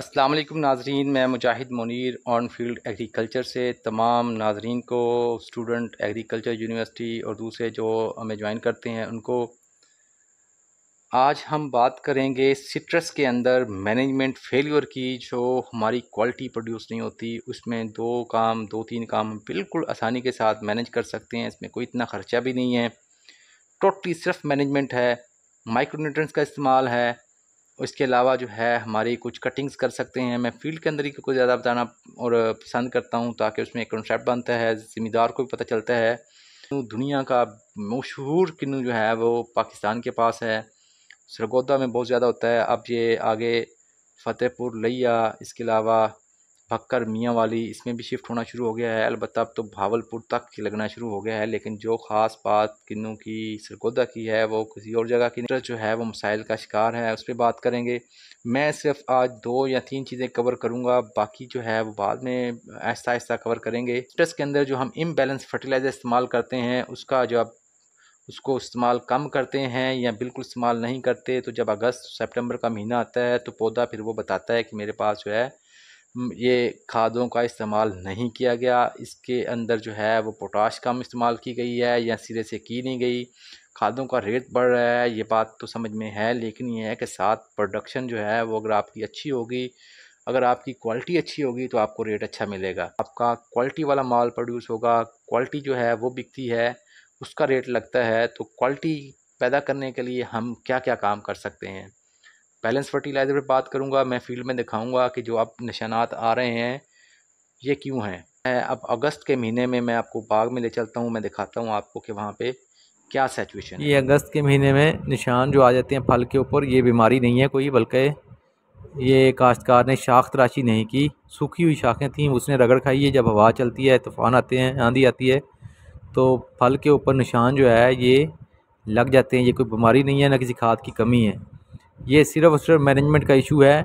असलम नाजरीन मैं Mujahid Munir on field agriculture से तमाम नाजरीन को स्टूडेंट एग्रीकल्चर यूनिवर्सिटी और दूसरे जो हमें ज्वाइन करते हैं उनको आज हम बात करेंगे सिट्रस के अंदर मैनेजमेंट फेलियर की जो हमारी क्वालिटी प्रोड्यूस नहीं होती उसमें दो काम दो तीन काम बिल्कुल आसानी के साथ मैनेज कर सकते हैं इसमें कोई इतना ख़र्चा भी नहीं है टोटली सिर्फ मैनेजमेंट है माइक्रोन्यूट्रेंट्स का इस्तेमाल है इसके अलावा जो है हमारी कुछ कटिंग्स कर सकते हैं मैं फील्ड के अंदर ही कुछ ज़्यादा बताना और पसंद करता हूँ ताकि उसमें एक कॉन्सेप्ट बनता है ज़िम्मेदार को भी पता चलता है दुनिया का मशहूर किन्नू जो है वो पाकिस्तान के पास है सरगोदा में बहुत ज़्यादा होता है अब ये आगे फतेहपुर लिया इसके अलावा भक्कर मियाँ वाली इसमें भी शिफ्ट होना शुरू हो गया है अलबत्त अब तो भावलपुर तक लगना शुरू हो गया है लेकिन जो ख़ास बात किन्नू की सरगोदा की है वो किसी और जगह की जो है वो मसाइल का शिकार है उस पर बात करेंगे मैं सिर्फ आज दो या तीन चीज़ें कवर करूँगा बाकी जो है वो बाद में आहिस्ता आहिस्ता कवर करेंगे स्ट्रेस के अंदर जो हम इम्बेलेंस फर्टिलाइज़र इस्तेमाल करते हैं उसका जो आप उसको इस्तेमाल कम करते हैं या बिल्कुल इस्तेमाल नहीं करते तो जब अगस्त सितंबर का महीना आता है तो पौधा फिर वो बताता है कि मेरे पास जो है ये खादों का इस्तेमाल नहीं किया गया इसके अंदर जो है वो पोटाश कम इस्तेमाल की गई है या सिरे से की नहीं गई खादों का रेट बढ़ रहा है ये बात तो समझ में है लेकिन ये है कि साथ प्रोडक्शन जो है वो अगर आपकी अच्छी होगी अगर आपकी क्वालिटी अच्छी होगी तो आपको रेट अच्छा मिलेगा आपका क्वालिटी वाला माल प्रोड्यूस होगा क्वालिटी जो है वो बिकती है उसका रेट लगता है तो क्वालिटी पैदा करने के लिए हम क्या क्या काम कर सकते हैं बैलेंस फर्टिलाइज़र पर बात करूँगा मैं फील्ड में दिखाऊँगा कि जो आप निशानात आ रहे हैं ये क्यों हैं मैं अब अगस्त के महीने में मैं आपको बाग में ले चलता हूँ मैं दिखाता हूँ आपको कि वहाँ पर क्या सिचुएशन ये अगस्त के महीने में निशान जो आ जाते हैं फल के ऊपर ये बीमारी नहीं है कोई बल्कि ये काश्तकार ने शाख तराशी नहीं की सूखी हुई शाखें थी उसने रगड़ खाई है जब हवा चलती है तूफ़ान आते हैं आंधी आती है तो फल के ऊपर निशान जो है ये लग जाते हैं ये कोई बीमारी नहीं है ना किसी खाद की कमी है ये सिर्फ और सिर्फ मैनेजमेंट का इशू है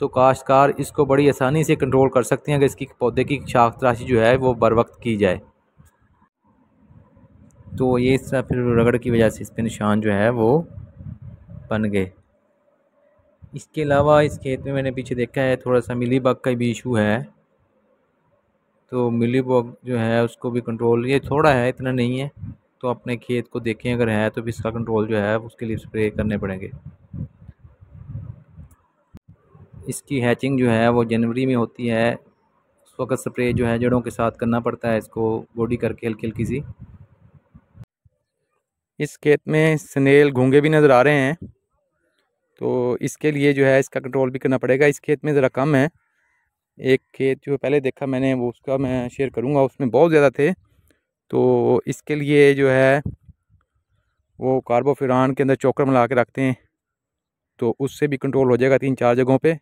तो काश्तकार इसको बड़ी आसानी से कंट्रोल कर सकते हैं अगर इसकी पौधे की शाख तराशी जो है वो बर वक्त की जाए तो ये इस तरह फिर रगड़ की वजह से इस पर निशान जो है वो बन गए इसके अलावा इस खेत में मैंने पीछे देखा है थोड़ा सा मिली बग का भी इशू है तो मिली बग जो है उसको भी कंट्रोल ये थोड़ा है इतना नहीं है तो अपने खेत को देखें अगर है तो भी इसका कंट्रोल जो है उसके लिए स्प्रे करने पड़ेंगे इसकी हैचिंग जो है वो जनवरी में होती है उस वक्त स्प्रे जो है जड़ों के साथ करना पड़ता है इसको बॉडी करके हल्की हल्की सी इस खेत में स्नेल घोंगे भी नज़र आ रहे हैं तो इसके लिए जो है इसका कंट्रोल भी करना पड़ेगा इस खेत में ज़रा कम है एक खेत जो पहले देखा मैंने वो उसका मैं शेयर करूँगा उसमें बहुत ज़्यादा थे तो इसके लिए जो है वो कार्बोफिरान के अंदर चोकर मिला के रखते हैं तो उससे भी कंट्रोल हो जाएगा तीन चार जगहों पे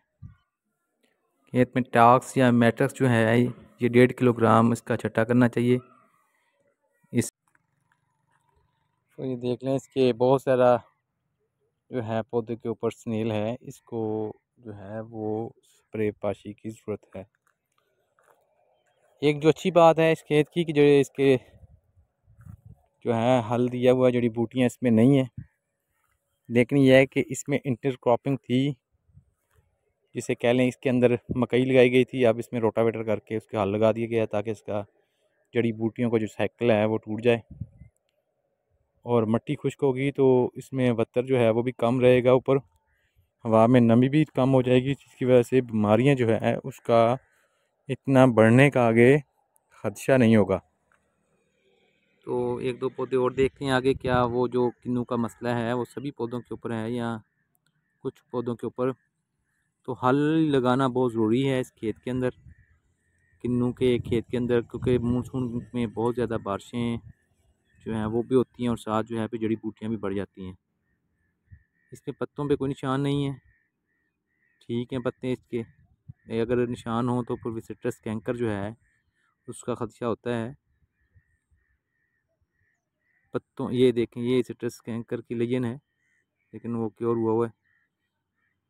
खेत में टाक्स या मैट्रिक्स जो है ये डेढ़ किलोग्राम इसका छट्टा करना चाहिए इस तो ये देख लें इसके बहुत सारा जो है पौधे के ऊपर स्नेल है इसको जो है वो स्प्रे पाशी की ज़रूरत है एक जो अच्छी बात है इस खेत की कि जो इसके जो है हल दिया हुआ जड़ी बूटियाँ इसमें नहीं है लेकिन यह है कि इसमें इंटर क्रॉपिंग थी जिसे कह लें इसके अंदर मकई लगाई गई थी अब इसमें रोटावेटर करके उसके हल लगा दिया गया ताकि इसका जड़ी बूटियों का जो साइकिल है वो टूट जाए और मट्टी खुश्क होगी तो इसमें बत्तर जो है वो भी कम रहेगा ऊपर हवा में नमी भी कम हो जाएगी जिसकी वजह से बीमारियां जो है उसका इतना बढ़ने का आगे ख़दशा नहीं होगा तो एक दो पौधे और देखते हैं आगे क्या वो जो किन्नू का मसला है वो सभी पौधों के ऊपर है या कुछ पौधों के ऊपर तो हल लगाना बहुत ज़रूरी है इस खेत के अंदर किन्नू के खेत के अंदर क्योंकि मानसून में बहुत ज़्यादा बारिशें जो हैं वो भी होती हैं और साथ जो है पे जड़ी बूटियाँ भी बढ़ जाती हैं इसके पत्तों पे कोई निशान नहीं है ठीक है पत्ते इसके अगर निशान हो तो फिर विसिट्रस कैंकर जो है उसका ख़दशा होता है पत्तों ये देखें ये सिट्रस कैंकर की लगन है लेकिन वो क्योर हुआ हुआ है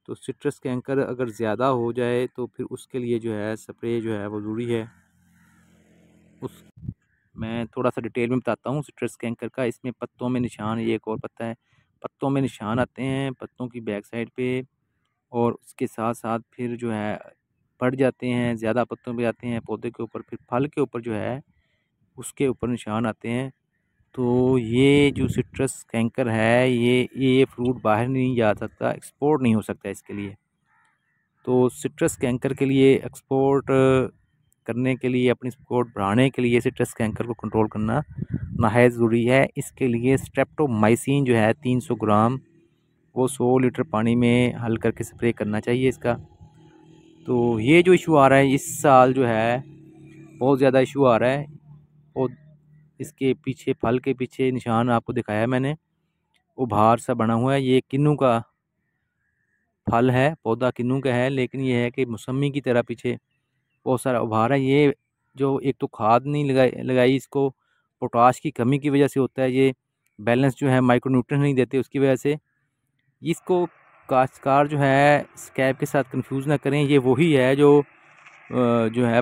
तो सिट्रस कैंकर अगर ज़्यादा हो जाए तो फिर उसके लिए जो है स्प्रे जो है वो ज़रूरी है उस मैं थोड़ा सा डिटेल में बताता हूँ सिट्रस कैंकर का इसमें पत्तों में निशान ये एक और पत्ता है पत्तों में निशान आते हैं पत्तों की बैक साइड पे और उसके साथ साथ फिर जो है बढ़ जाते हैं ज़्यादा पत्तों पर आते हैं पौधे के ऊपर फिर फल के ऊपर जो है उसके ऊपर निशान आते हैं तो ये जो सिट्रस कैंकर है ये ये फ्रूट बाहर नहीं जा सकता एक्सपोर्ट नहीं हो सकता इसके लिए तो सिट्रस कैंकर के लिए एक्सपोर्ट करने के लिए अपनी एक्सपोर्ट बढ़ाने के लिए सिट्रस कैंकर को कंट्रोल करना नहायत ज़रूरी है इसके लिए स्ट्रेप्टोमाइसिन जो है 300 ग्राम वो 100 लीटर पानी में हल करके स्प्रे करना चाहिए इसका तो ये जो इशू आ रहा है इस साल जो है बहुत ज़्यादा इशू आ रहा है और इसके पीछे फल के पीछे निशान आपको दिखाया मैंने उभार सा बना हुआ है ये किन्नू का फल है पौधा किन्नू का है लेकिन ये है कि मौसमी की तरह पीछे बहुत सारा उभार है ये जो एक तो खाद नहीं लगाई लगाई इसको पोटाश की कमी की वजह से होता है ये बैलेंस जो है माइक्रोन्यूट्रन नहीं देते उसकी वजह से इसको काश्तकार जो है स्कैब के साथ कंफ्यूज ना करें ये वही है जो जो है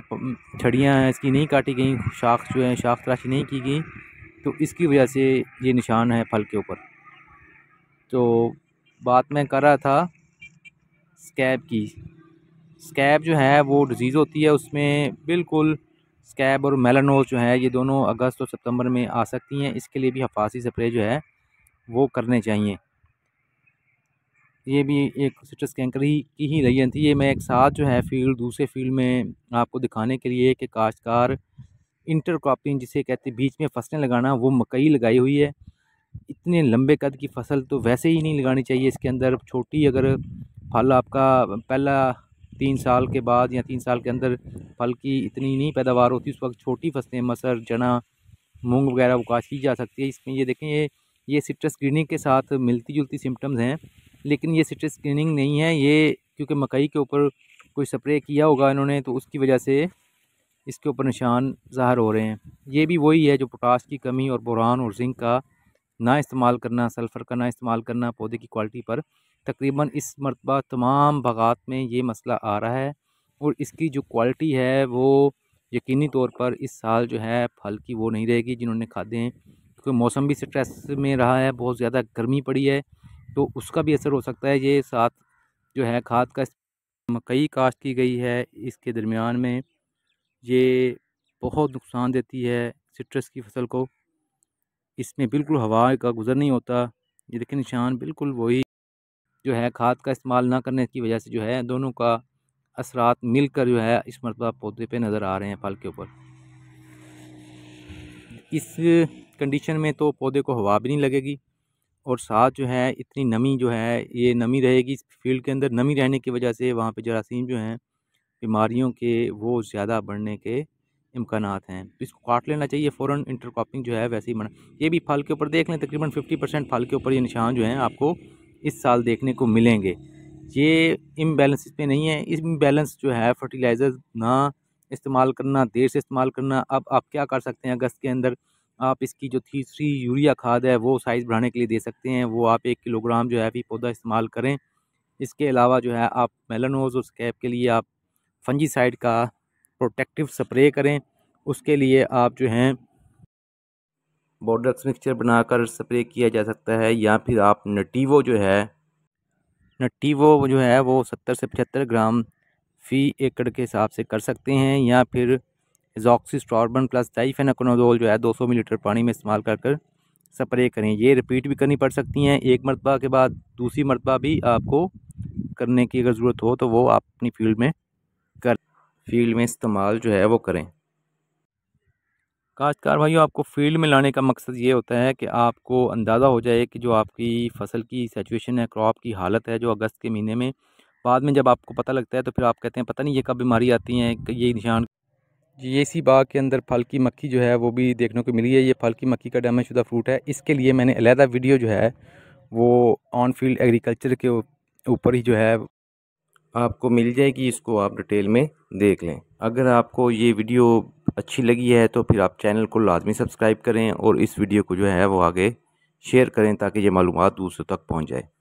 छड़ियाँ हैं इसकी नहीं काटी गई शाख जो है शाख तराशी नहीं की गई तो इसकी वजह से ये निशान है फल के ऊपर तो बात मैं कर रहा था स्कैब की स्कैब जो है वो डिज़ीज़ होती है उसमें बिल्कुल स्कैब और मेलानोज जो है ये दोनों अगस्त और सितंबर में आ सकती हैं इसके लिए भी हफासी स्प्रे जो है वो करने चाहिए ये भी एक सिट्रस कैंकर ही की ही रही थी ये मैं एक साथ जो है फील्ड दूसरे फील्ड में आपको दिखाने के लिए कि काश्तकार इंटर क्रॉपिंग जिसे कहते बीच में फसलें लगाना वो मकई लगाई हुई है इतने लंबे कद की फसल तो वैसे ही नहीं लगानी चाहिए इसके अंदर छोटी अगर फल आपका पहला तीन साल के बाद या तीन साल के अंदर फल की इतनी नहीं पैदावार होती उस वक्त छोटी फसलें मसर चना मूंग वगैरह वो काश की जा सकती है इसमें ये देखें ये ये सिट्रस ग्रीनिंग के साथ मिलती जुलती सिम्टम्स हैं लेकिन ये सिटी स्क्रीनिंग नहीं है ये क्योंकि मकई के ऊपर कोई स्प्रे किया होगा इन्होंने तो उसकी वजह से इसके ऊपर निशान ज़ाहर हो रहे हैं ये भी वही है जो पोटास की कमी और बुरान और जिंक का ना इस्तेमाल करना सल्फ़र का ना इस्तेमाल करना पौधे की क्वालिटी पर तकरीबन इस मरतबा तमाम बागात में ये मसला आ रहा है और इसकी जो क्वालिटी है वो यकीनी तौर पर इस साल जो है फल की वो नहीं रहेगी जिन्होंने खादे हैं क्योंकि मौसम भी स्ट्रेस में रहा है बहुत ज़्यादा गर्मी पड़ी है तो उसका भी असर हो सकता है ये साथ जो है खाद का मकई काश्त की गई है इसके दरमियान में ये बहुत नुकसान देती है सिट्रस की फसल को इसमें बिल्कुल हवा का गुज़र नहीं होता ये देखिए निशान बिल्कुल वही जो है खाद का इस्तेमाल ना करने की वजह से जो है दोनों का असरात मिलकर जो है इस मरतबा पौधे पे नज़र आ रहे हैं फल के ऊपर इस कंडीशन में तो पौधे को हवा भी नहीं लगेगी और साथ जो है इतनी नमी जो है ये नमी रहेगी इस फील्ड के अंदर नमी रहने की वजह से वहाँ पर जरासीम जो हैं बीमारियों के वो ज़्यादा बढ़ने के इम्कान हैं तो इसको काट लेना चाहिए फ़ौर इंटरक्रॉपिंग जो है वैसे ही बना ये भी फल के ऊपर देख लें तकरीबन फिफ्टी परसेंट फल के ऊपर ये निशान जो हैं आपको इस साल देखने को मिलेंगे ये इम्बेलेंस इस पर नहीं है इस इम्बेलेंस जो है फर्टिलाइज़र ना इस्तेमाल करना देर से इस्तेमाल करना अब आप क्या कर सकते हैं अगस्त के अंदर आप इसकी जो तीसरी यूरिया खाद है वो साइज़ बढ़ाने के लिए दे सकते हैं वो आप एक किलोग्राम जो है भी पौधा इस्तेमाल करें इसके अलावा जो है आप मेलानोज और स्कैप के लिए आप फंजी साइड का प्रोटेक्टिव स्प्रे करें उसके लिए आप जो हैं बॉर्डर्स मिक्सचर बनाकर स्प्रे किया जा सकता है या फिर आप नटीवो जो है नटीवो जो है वो सत्तर से पचहत्तर ग्राम फ़ी एकड़ के हिसाब से कर सकते हैं या फिर एजॉक्सीस्ट्रॉर्बन प्लस डाइफेनाकोनाजोल जो है 200 मिलीलीटर पानी में इस्तेमाल कर कर स्प्रे करें ये रिपीट भी करनी पड़ सकती हैं एक मरतबा के बाद दूसरी मरतबा भी आपको करने की अगर ज़रूरत हो तो वो आप अपनी फील्ड में कर फील्ड में इस्तेमाल जो है वो करें काश्तकार भाइयों आपको फील्ड में लाने का मकसद ये होता है कि आपको अंदाज़ा हो जाए कि जो आपकी फसल की सिचुएशन है क्रॉप की हालत है जो अगस्त के महीने में बाद में जब आपको पता लगता है तो फिर आप कहते हैं पता नहीं ये कब बीमारी आती है ये निशान ये इसी बाग के अंदर फल की मक्खी जो है वो भी देखने को मिली है ये फल की मक्खी का डैमेज शुदा फ्रूट है इसके लिए मैंने अलहदा वीडियो जो है वो ऑन फील्ड एग्रीकल्चर के ऊपर ही जो है आपको मिल जाएगी इसको आप डिटेल में देख लें अगर आपको ये वीडियो अच्छी लगी है तो फिर आप चैनल को लाजमी सब्सक्राइब करें और इस वीडियो को जो है वो आगे शेयर करें ताकि ये मालूम दूसरों तक पहुँच जाए